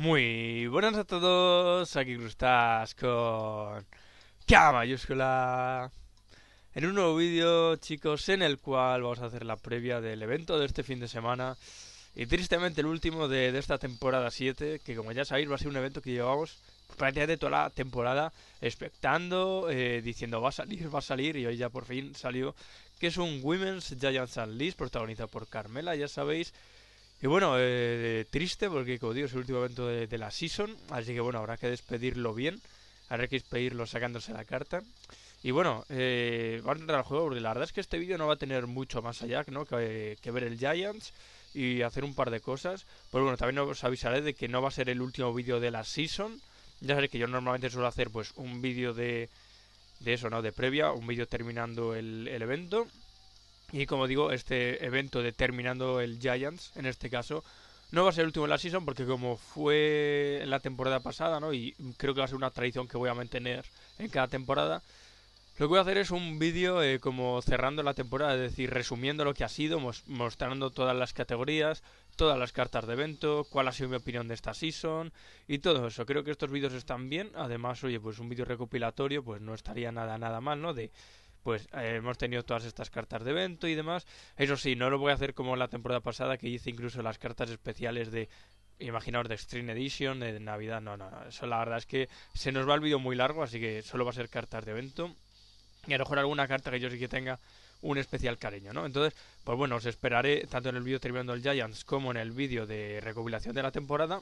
Muy buenas a todos, aquí Crustas con K mayúscula En un nuevo vídeo chicos en el cual vamos a hacer la previa del evento de este fin de semana Y tristemente el último de, esta temporada 7 que como ya sabéis va a ser un evento que llevamos prácticamente toda la temporada expectando, eh, diciendo va a salir, va a salir y hoy ya por fin salió Que es un Women's Giants Unleashed protagonizado por Carmela, ya sabéis y bueno, eh, triste porque, como digo, es el último evento de, la season. Así que bueno, habrá que despedirlo bien. Habrá que despedirlo sacándose la carta. Y bueno, eh, van a entrar al juego porque la verdad es que este vídeo no va a tener mucho más allá ¿no? que, ver el Giants y hacer un par de cosas. Pero bueno, también os avisaré de que no va a ser el último vídeo de la season. Ya sabéis que yo normalmente suelo hacer pues un vídeo de, de eso, ¿no? De previa, un vídeo terminando el, el evento. Y como digo, este evento determinando el Giants, en este caso, no va a ser el último de la season porque como fue en la temporada pasada, ¿no? Y creo que va a ser una tradición que voy a mantener en cada temporada. Lo que voy a hacer es un vídeo eh, como cerrando la temporada, es decir, resumiendo lo que ha sido, mostrando todas las categorías, todas las cartas de evento, cuál ha sido mi opinión de esta season y todo eso. Creo que estos vídeos están bien. Además, oye, pues un vídeo recopilatorio pues no estaría nada, nada mal, ¿no? De pues eh, hemos tenido todas estas cartas de evento y demás. Eso sí, no lo voy a hacer como la temporada pasada que hice incluso las cartas especiales de imaginaos de Extreme Edition, de Navidad, no, no, eso la verdad es que se nos va el vídeo muy largo, así que solo va a ser cartas de evento y a lo mejor alguna carta que yo sí que tenga un especial cariño, ¿no? Entonces, pues bueno, os esperaré tanto en el vídeo terminando el Giants como en el vídeo de recopilación de la temporada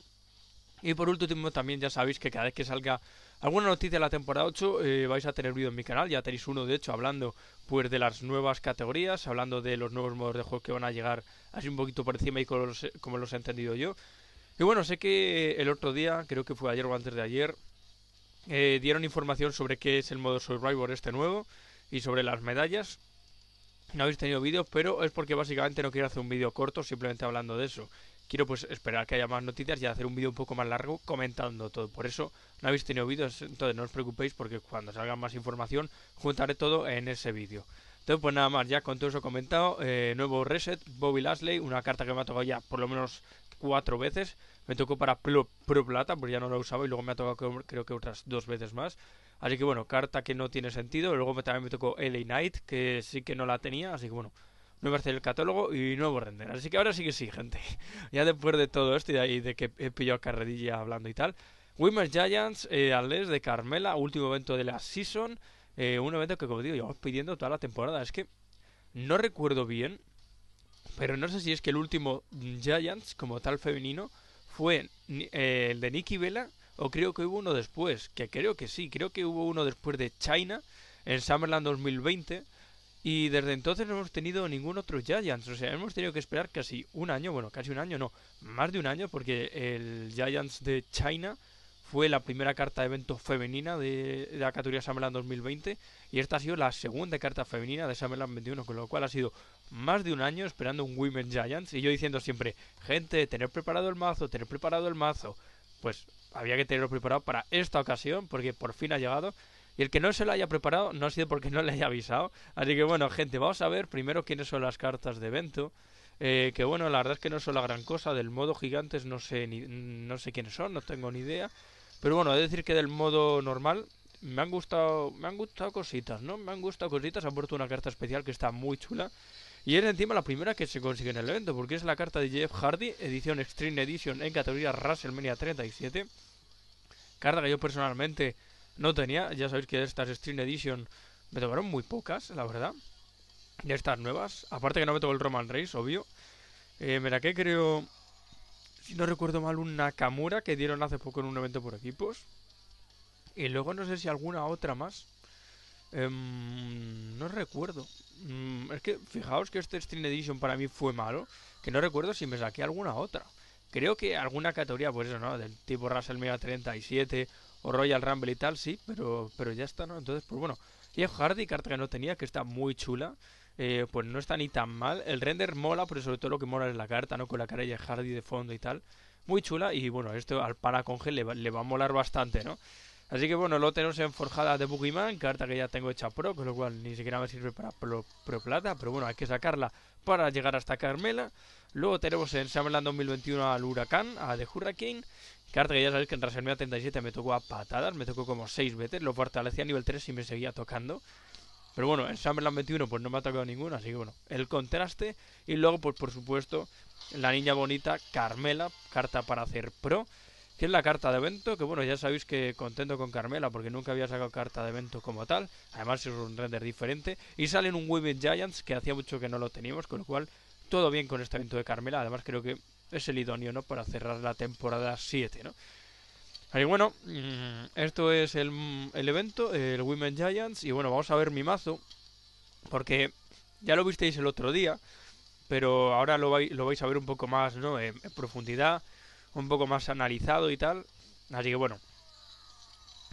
y por último, también ya sabéis que cada vez que salga alguna noticia de la temporada 8 eh, vais a tener vídeo en mi canal, ya tenéis uno de hecho hablando pues de las nuevas categorías, hablando de los nuevos modos de juego que van a llegar así un poquito por encima y como los, he entendido yo. Y bueno, sé que eh, el otro día, creo que fue ayer o antes de ayer, eh, dieron información sobre qué es el modo Survivor este nuevo y sobre las medallas. No habéis tenido vídeos, pero es porque básicamente no quiero hacer un vídeo corto simplemente hablando de eso quiero pues esperar que haya más noticias y hacer un vídeo un poco más largo comentando todo. Por eso no habéis tenido vídeos, entonces no os preocupéis porque cuando salga más información juntaré todo en ese vídeo. Entonces pues nada más, ya con todo eso comentado, eh, nuevo reset, Bobby Lasley, una carta que me ha tocado ya por lo menos cuatro veces. Me tocó para Pro, Pro Plata, porque ya no la usaba y luego me ha tocado creo que otras dos veces más. Así que bueno, carta que no tiene sentido. Luego también me tocó LA Knight, que sí que no la tenía, así que bueno, no aparece el catálogo y nuevo render. Así que ahora sí que sí, gente. Ya después de todo esto y de, que he pillado a Carredilla hablando y tal. Women's Giants, eh, Ales de Carmela, último evento de la season. Eh, un evento que, como digo, llevamos pidiendo toda la temporada. Es que no recuerdo bien, pero no sé si es que el último Giants, como tal femenino, fue eh, el de Nikki Vela o creo que hubo uno después. Que creo que sí, creo que hubo uno después de China en Summerland 2020 y desde entonces no hemos tenido ningún otro Giants. O sea, hemos tenido que esperar casi un año, bueno, casi un año, no, más de un año, porque el Giants de China fue la primera carta de evento femenina de, la categoría Summerland 2020 y esta ha sido la segunda carta femenina de Summerland 21, con lo cual ha sido más de un año esperando un Women Giants y yo diciendo siempre, gente, tener preparado el mazo, tener preparado el mazo, pues había que tenerlo preparado para esta ocasión porque por fin ha llegado y el que no se lo haya preparado no ha sido porque no le haya avisado. Así que bueno, gente, vamos a ver primero quiénes son las cartas de evento. Eh, que bueno, la verdad es que no son la gran cosa. Del modo gigantes no sé, ni, no sé quiénes son, no tengo ni idea. Pero bueno, he de decir que del modo normal me han gustado, me han gustado cositas, ¿no? Me han gustado cositas. Han puesto una carta especial que está muy chula. Y es encima la primera que se consigue en el evento, porque es la carta de Jeff Hardy, edición Extreme Edition en categoría WrestleMania 37. Carta que yo personalmente no tenía. Ya sabéis que de estas Stream Edition me tomaron muy pocas, la verdad. De estas nuevas. Aparte que no me tocó el Roman Reigns, obvio. Eh, me que creo, si no recuerdo mal, un Nakamura que dieron hace poco en un evento por equipos. Y luego no sé si alguna otra más. Em, no recuerdo. Mm, es que fijaos que este Stream Edition para mí fue malo. Que no recuerdo si me saqué alguna otra. Creo que alguna categoría, pues eso, ¿no? Del tipo Russell Mega 37 o Royal Rumble y tal, sí, pero, pero ya está, ¿no? Entonces, pues bueno, y Hardy, carta que no tenía, que está muy chula. Eh, pues no está ni tan mal. El render mola, pero sobre todo lo que mola es la carta, ¿no? Con la cara de Hardy de fondo y tal. Muy chula. Y bueno, esto al para le, le va a molar bastante, ¿no? Así que bueno, lo tenemos en Forjada de Bugiman carta que ya tengo hecha pro, con lo cual ni siquiera me sirve para pro, plata, pero bueno, hay que sacarla para llegar hasta Carmela. Luego tenemos en Summerland 2021 al Huracán, a de Hurricane, Carta que ya sabéis que en WrestleMania 37 me tocó a patadas, me tocó como 6 veces, lo fortalecía a nivel 3 y me seguía tocando. Pero bueno, en SummerLand 21 pues no me ha tocado ninguna así que bueno, el contraste. Y luego, pues por supuesto, la niña bonita Carmela, carta para hacer pro, que es la carta de evento, que bueno, ya sabéis que contento con Carmela porque nunca había sacado carta de evento como tal. Además es un render diferente. Y sale en un Women Giants que hacía mucho que no lo teníamos, con lo cual todo bien con este evento de Carmela. Además creo que es el idóneo, ¿no? Para cerrar la temporada 7, ¿no? Así bueno, mm, esto es mm, el, evento, el Women Giants, y bueno, vamos a ver mi mazo, porque ya lo visteis el otro día, pero ahora lo vais, lo vais a ver un poco más, ¿no? En, profundidad, un poco más analizado y tal, así que bueno,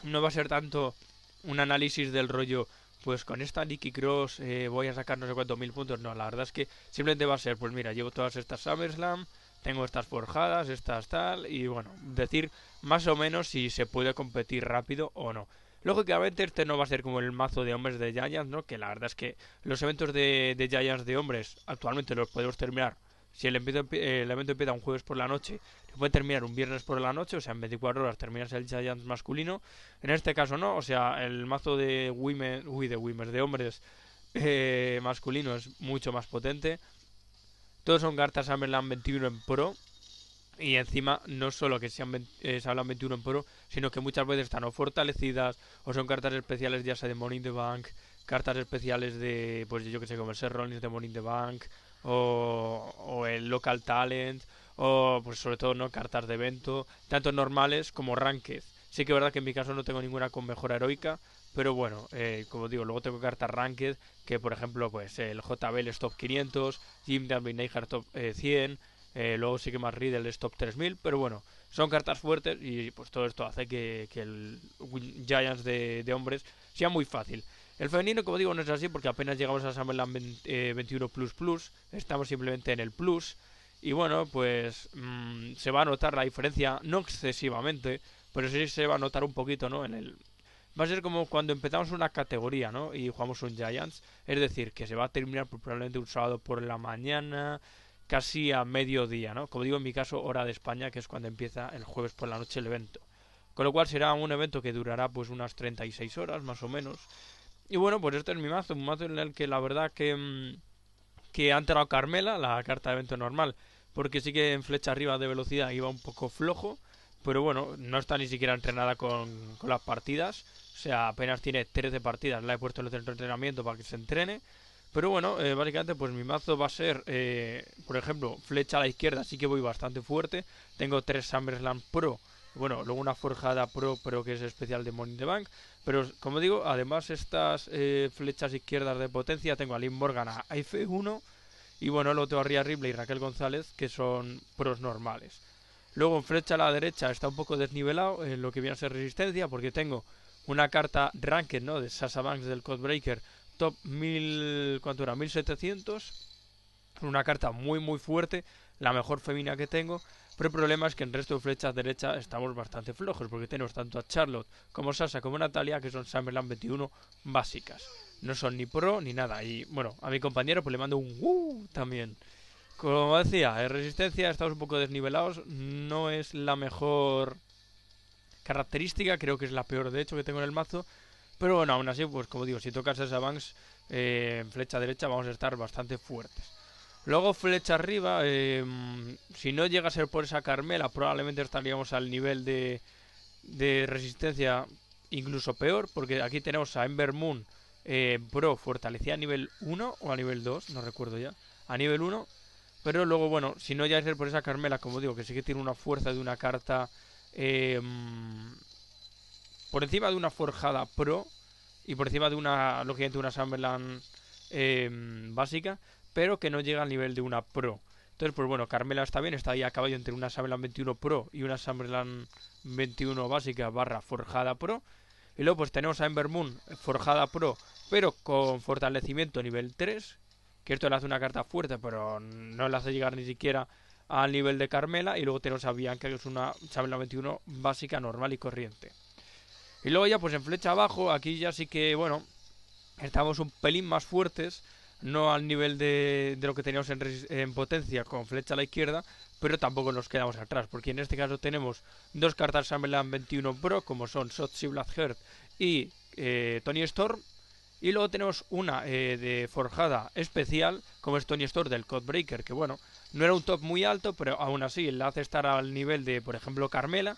no va a ser tanto un análisis del rollo, pues con esta Nikki Cross eh, voy a sacar no sé cuántos mil puntos, no, la verdad es que simplemente va a ser, pues mira, llevo todas estas SummerSlam, tengo estas forjadas, estas tal, y bueno, decir más o menos si se puede competir rápido o no. Lógicamente este no va a ser como el mazo de hombres de Giants, ¿no? Que la verdad es que los eventos de, de Giants de hombres actualmente los podemos terminar. Si el, evento, el evento empieza un jueves por la noche, se puede terminar un viernes por la noche, o sea, en 24 horas terminas el Giants masculino. En este caso no, o sea, el mazo de women, uy, de de hombres eh, masculino es mucho más potente. Todos son cartas hablan 21 en Pro. Y encima, no solo que sean eh, hablan 21 en Pro, sino que muchas veces están o fortalecidas, o son cartas especiales ya sea de Morning the Bank, cartas especiales de, pues yo que sé, como el Ser de Morning the Bank, o, el Local Talent, o pues sobre todo no cartas de evento, tanto normales como ranked. Sí que es verdad que en mi caso no tengo ninguna con mejora heroica, pero bueno, eh, como digo, luego tengo cartas ranked, que por ejemplo, pues el JBL es top 500, Jim Darwin es top 100, eh, eh, luego sí que más Riddle es top 3000, pero bueno, son cartas fuertes y pues todo esto hace que, el Giants de, hombres sea muy fácil. El femenino, como digo, no es así porque apenas llegamos a Summerland 20, 21 Plus Plus, estamos simplemente en el Plus. Y bueno, pues mm, se va a notar la diferencia, no excesivamente, pero sí se va a notar un poquito, ¿no? En el, va a ser como cuando empezamos una categoría, ¿no? Y jugamos un Giants. Es decir, que se va a terminar probablemente un sábado por la mañana, casi a mediodía, ¿no? Como digo, en mi caso, hora de España, que es cuando empieza el jueves por la noche el evento. Con lo cual será un evento que durará pues unas 36 horas, más o menos. Y bueno, pues este es mi mazo, un mazo en el que la verdad que... Mm, que ha entrado Carmela, la carta de evento normal, porque sí que en flecha arriba de velocidad iba un poco flojo, pero bueno, no está ni siquiera entrenada con las partidas, o sea, apenas tiene 13 partidas. La he puesto en el centro de entrenamiento para que se entrene. Pero bueno, eh, básicamente pues mi mazo va a ser, eh, por ejemplo, flecha a la izquierda, así que voy bastante fuerte. Tengo tres SummerSlam Pro, bueno, luego una forjada Pro, pero que es especial de Money the Bank. Pero como digo, además estas eh, flechas izquierdas de potencia, tengo a Lynn Morgan a F1 y bueno, el otro a y Raquel González, que son pros normales. Luego en flecha a la derecha está un poco desnivelado en lo que viene a ser resistencia, porque tengo una carta ranked ¿no? de Sasha Banks del Codebreaker top 1000, ¿cuánto era? 1700. Una carta muy muy fuerte, la mejor femina que tengo. Pero el problema es que en resto de flechas derecha estamos bastante flojos porque tenemos tanto a Charlotte como Sasha como Natalia que son Summerland 21 básicas. No son ni pro ni nada. Y bueno, a mi compañero pues le mando un uh, también. Como decía, en resistencia estamos un poco desnivelados. No es la mejor característica, creo que es la peor de hecho que tengo en el mazo. Pero bueno, aún así, pues como digo, si tocas esa Banks eh, en flecha derecha vamos a estar bastante fuertes. Luego flecha arriba, em, si no llega a ser por esa Carmela, probablemente estaríamos al nivel de, de resistencia incluso peor, porque aquí tenemos a Ember Moon eh, Pro fortalecida a nivel 1 o a nivel 2, no recuerdo ya, a nivel 1. Pero luego, bueno, si no llega a ser por esa Carmela, como digo, que sí que tiene una fuerza de una carta Em, por encima de una forjada pro y por encima de una, lógicamente, una Summerland em, básica, pero que no llega al nivel de una pro. Entonces, pues bueno, Carmela está bien, está ahí a caballo entre una Summerland 21 Pro y una Summerland 21 básica barra forjada pro. Y luego pues tenemos a Ember Moon forjada pro, pero con fortalecimiento nivel 3, que esto le hace una carta fuerte, pero no le hace llegar ni siquiera al nivel de Carmela y luego tenemos a Bianca que es una Chabela 21 básica, normal y corriente. Y luego ya pues en flecha abajo, aquí ya sí que bueno, estamos un pelín más fuertes, no al nivel de, de lo que teníamos en, potencia con flecha a la izquierda, pero tampoco nos quedamos atrás, porque en este caso tenemos dos cartas Summerland 21 Pro, como son Sotsi Blackheart y eh, Tony Storm, y luego tenemos una eh, de forjada especial, como es Tony Storm del Codebreaker, que bueno, no era un top muy alto, pero aún así la hace estar al nivel de, por ejemplo, Carmela,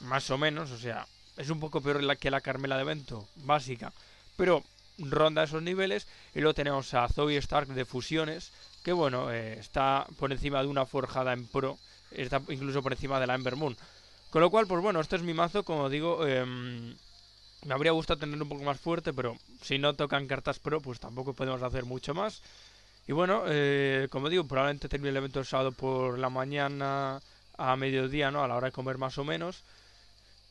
más o menos, o sea, es un poco peor que la Carmela de evento, básica, pero ronda esos niveles. Y luego tenemos a Zoe Stark de fusiones, que bueno, eh, está por encima de una forjada en pro, está incluso por encima de la Ember Moon. Con lo cual, pues bueno, este es mi mazo, como digo, em, me habría gustado tenerlo un poco más fuerte, pero si no tocan cartas pro, pues tampoco podemos hacer mucho más. Y bueno, eh, como digo, probablemente termine el evento el sábado por la mañana a mediodía, ¿no? A la hora de comer más o menos.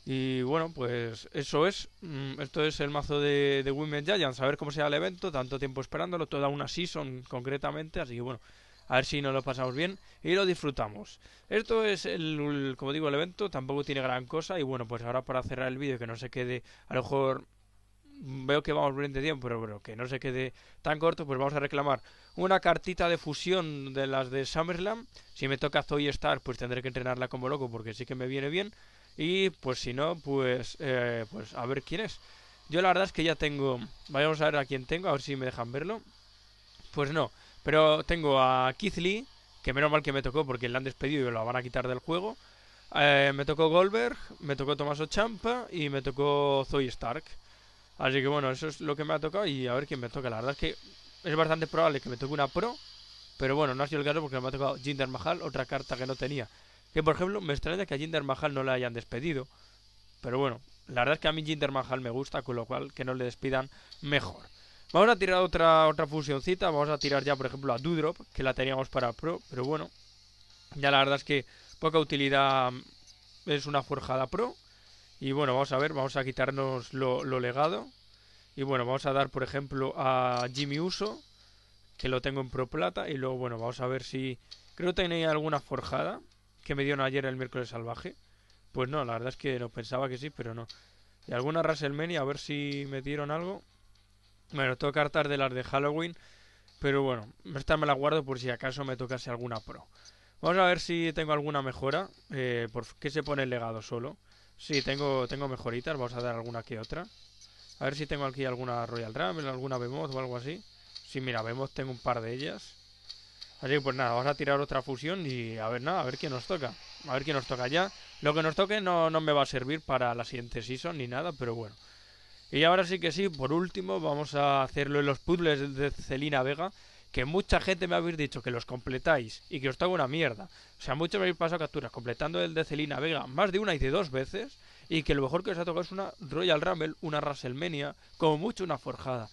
Y bueno, pues eso es. Mm, esto es el mazo de, de Women Giants. A ver cómo sea el evento. Tanto tiempo esperándolo. Toda una season concretamente. Así que bueno, a ver si nos lo pasamos bien y lo disfrutamos. Esto es, el como digo, el evento. Tampoco tiene gran cosa. Y bueno, pues ahora para cerrar el vídeo, que no se quede a lo mejor veo que vamos bien de tiempo, pero que no se quede tan corto, pues vamos a reclamar una cartita de fusión de las de SummerSlam. Si me toca Zoe Stark, pues tendré que entrenarla como loco porque sí que me viene bien. Y pues si no, pues, eh, pues a ver quién es. Yo la verdad es que ya tengo... Vayamos a ver a quién tengo, a ver si me dejan verlo. Pues no, pero tengo a Keith Lee, que menos mal que me tocó porque le han despedido y lo van a quitar del juego. Eh, me tocó Goldberg, me tocó Tommaso Champa y me tocó Zoe Stark. Así que bueno, eso es lo que me ha tocado y a ver quién me toca. La verdad es que es bastante probable que me toque una pro, pero bueno, no ha sido el caso porque me ha tocado Jinder Mahal, otra carta que no tenía. Que por ejemplo, me extraña que a Jinder Mahal no la hayan despedido. Pero bueno, la verdad es que a mí Jinder Mahal me gusta, con lo cual que no le despidan mejor. Vamos a tirar otra, otra fusioncita. Vamos a tirar ya, por ejemplo, a Dudrop, que la teníamos para Pro, pero bueno. Ya la verdad es que poca utilidad mm, es una forjada Pro. Y bueno, vamos a ver, vamos a quitarnos lo, legado. Y bueno, vamos a dar, por ejemplo, a Jimmy Uso, que lo tengo en Pro Plata. Y luego, bueno, vamos a ver si... Creo que tenía alguna forjada que me dieron ayer el miércoles salvaje. Pues no, la verdad es que no pensaba que sí, pero no. Y alguna WrestleMania, a ver si me dieron algo. Bueno, tengo cartas de las de Halloween. Pero bueno, esta me la guardo por si acaso me tocase alguna pro. Vamos a ver si tengo alguna mejora. Eh, ¿Por qué se pone el legado solo? Sí, tengo, tengo mejoritas, vamos a dar alguna que otra. A ver si tengo aquí alguna Royal Rumble, alguna Vemos o algo así. Sí, mira, Vemos. tengo un par de ellas. Así que pues nada, vamos a tirar otra fusión y a ver nada, a ver quién nos toca. A ver qué nos toca ya. Lo que nos toque no, no me va a servir para la siguiente season ni nada, pero bueno. Y ahora sí que sí, por último, vamos a hacerlo en los puzzles de Celina Vega que mucha gente me habéis dicho que los completáis y que os hago una mierda. O sea, muchos me habéis pasado capturas completando el de Celina Vega más de una y de dos veces y que lo mejor que os ha tocado es una Royal Rumble, una WrestleMania, como mucho una forjada.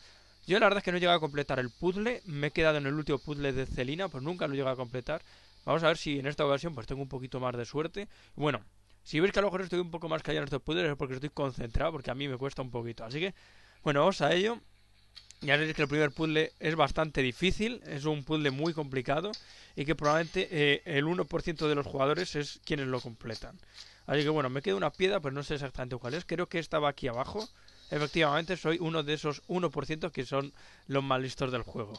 Yo la verdad es que no he llegado a completar el puzzle, me he quedado en el último puzzle de Celina, pues nunca lo he llegado a completar. Vamos a ver si en esta ocasión pues tengo un poquito más de suerte. Bueno, si veis que a lo mejor estoy un poco más callado en estos puzzles es porque estoy concentrado, porque a mí me cuesta un poquito. Así que, bueno, vamos a ello. Ya sabéis que el primer puzzle es bastante difícil, es un puzzle muy complicado y que probablemente eh, el 1% de los jugadores es quienes lo completan. Así que bueno, me queda una piedra, pero pues no sé exactamente cuál es. Creo que estaba aquí abajo. Efectivamente, soy uno de esos 1% que son los más listos del juego.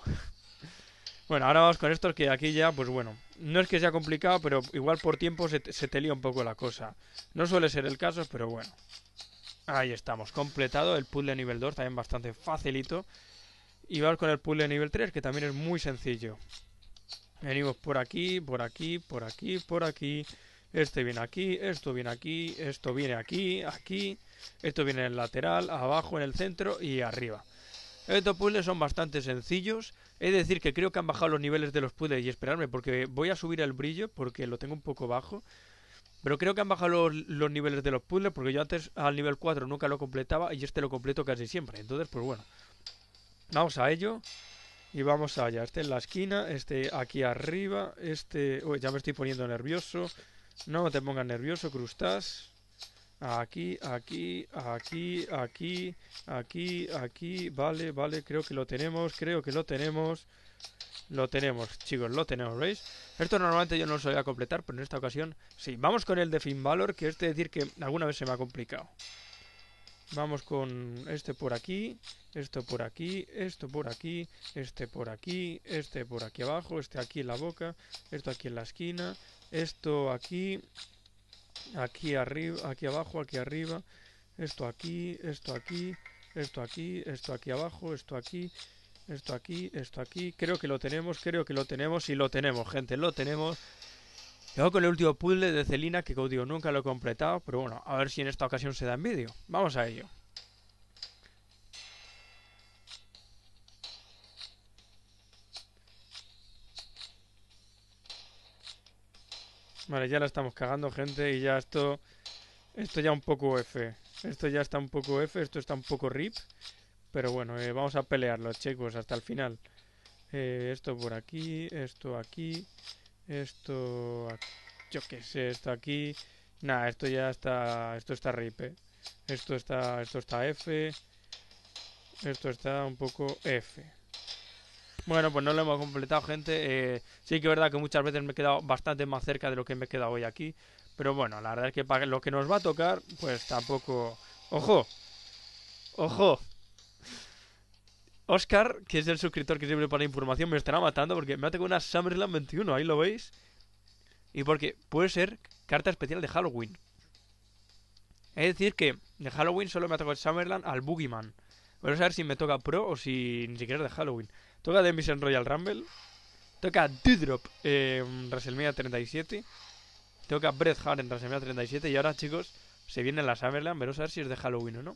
bueno, ahora vamos con esto que aquí ya, pues bueno, no es que sea complicado, pero igual por tiempo se se te lía un poco la cosa. No suele ser el caso, pero bueno. Ahí estamos, completado el puzzle nivel 2, también bastante facilito. Y vamos con el puzzle nivel 3, que también es muy sencillo. Venimos por aquí, por aquí, por aquí, por aquí. Este viene aquí, esto viene aquí, esto viene aquí, aquí. Esto viene en el lateral, abajo, en el centro y arriba. Estos puzzles son bastante sencillos. Es decir, que creo que han bajado los niveles de los puzzles y esperarme, porque voy a subir el brillo, porque lo tengo un poco bajo. Pero creo que han bajado los, los, niveles de los puzzles, porque yo antes al nivel 4 nunca lo completaba y este lo completo casi siempre. Entonces, pues bueno, Vamos a ello. Y vamos allá. Este en la esquina, este aquí arriba, este... Uy, ya me estoy poniendo nervioso. No te pongas nervioso, crustas. Aquí, aquí, aquí, aquí, aquí, aquí. Vale, vale, creo que lo tenemos, creo que lo tenemos. Lo tenemos, chicos, lo tenemos, ¿veis? Esto normalmente yo no lo a completar, pero en esta ocasión sí. Vamos con el de fin Valor, que es decir que alguna vez se me ha complicado. Vamos con este por aquí, esto por aquí, esto por aquí, este por aquí, este por aquí abajo, este aquí en la boca, esto aquí en la esquina, esto aquí, aquí arriba, aquí abajo, aquí arriba, esto aquí, esto aquí, esto aquí, esto aquí abajo, esto aquí, esto aquí, esto aquí. Creo que lo tenemos, creo que lo tenemos y lo tenemos, gente, lo tenemos. Luego con el último puzzle de Celina que, como digo, nunca lo he completado, pero bueno, a ver si en esta ocasión se da en vídeo. Vamos a ello. Vale, ya la estamos cagando, gente, y ya esto... Esto ya un poco F. Esto ya está un poco F, esto está un poco RIP. Pero bueno, eh, vamos a pelearlo, chicos, hasta el final. Eh, esto por aquí, esto aquí, esto, yo qué sé, esto aquí. Nada, esto ya está, esto está ripe. ¿eh? Esto está, esto está F. Esto está un poco F. Bueno, pues no lo hemos completado, gente. Eh, sí que es verdad que muchas veces me he quedado bastante más cerca de lo que me he quedado hoy aquí. Pero bueno, la verdad es que para lo que nos va a tocar, pues tampoco... ¡Ojo! ¡Ojo! Oscar, que es el suscriptor que sirve para información, me estará matando porque me ha tocado una Summerland 21, ahí lo veis. Y porque puede ser carta especial de Halloween. Es decir, que de Halloween solo me ha tocado Summerland al Boogeyman. Vamos a ver si me toca Pro o si ni siquiera es de Halloween. Toca The Mission Royal Rumble. Toca D-Drop en WrestleMania 37. Toca Breath Hard en WrestleMania 37. Y ahora, chicos, se viene la Summerland. Pero a ver si es de Halloween o no.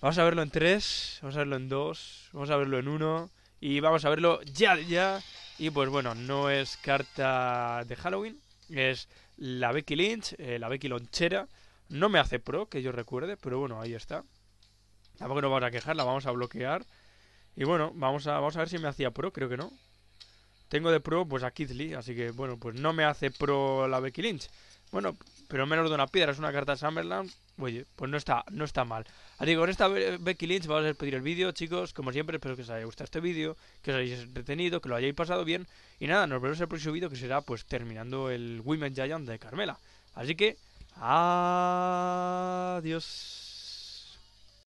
Vamos a verlo en 3, vamos a verlo en 2, vamos a verlo en 1 y vamos a verlo ya, ya. Y pues bueno, no es carta de Halloween, es la Becky Lynch, eh, la Becky Lonchera. No me hace pro, que yo recuerde, pero bueno, ahí está. Tampoco nos vamos a quejar, la vamos a bloquear. Y bueno, vamos a, vamos a ver si me hacía pro, creo que no. Tengo de pro pues a Kizli, así que bueno, pues no me hace pro la Becky Lynch. Bueno, pero menos de una piedra, es una carta de Summerland. Oye, pues no está, no está mal. Así que con esta Becky Lynch vamos a despedir el vídeo, chicos. Como siempre, espero que os haya gustado este vídeo, que os hayáis entretenido, que lo hayáis pasado bien. Y nada, nos vemos en el próximo vídeo que será pues terminando el Women Giant de Carmela. Así que, adiós.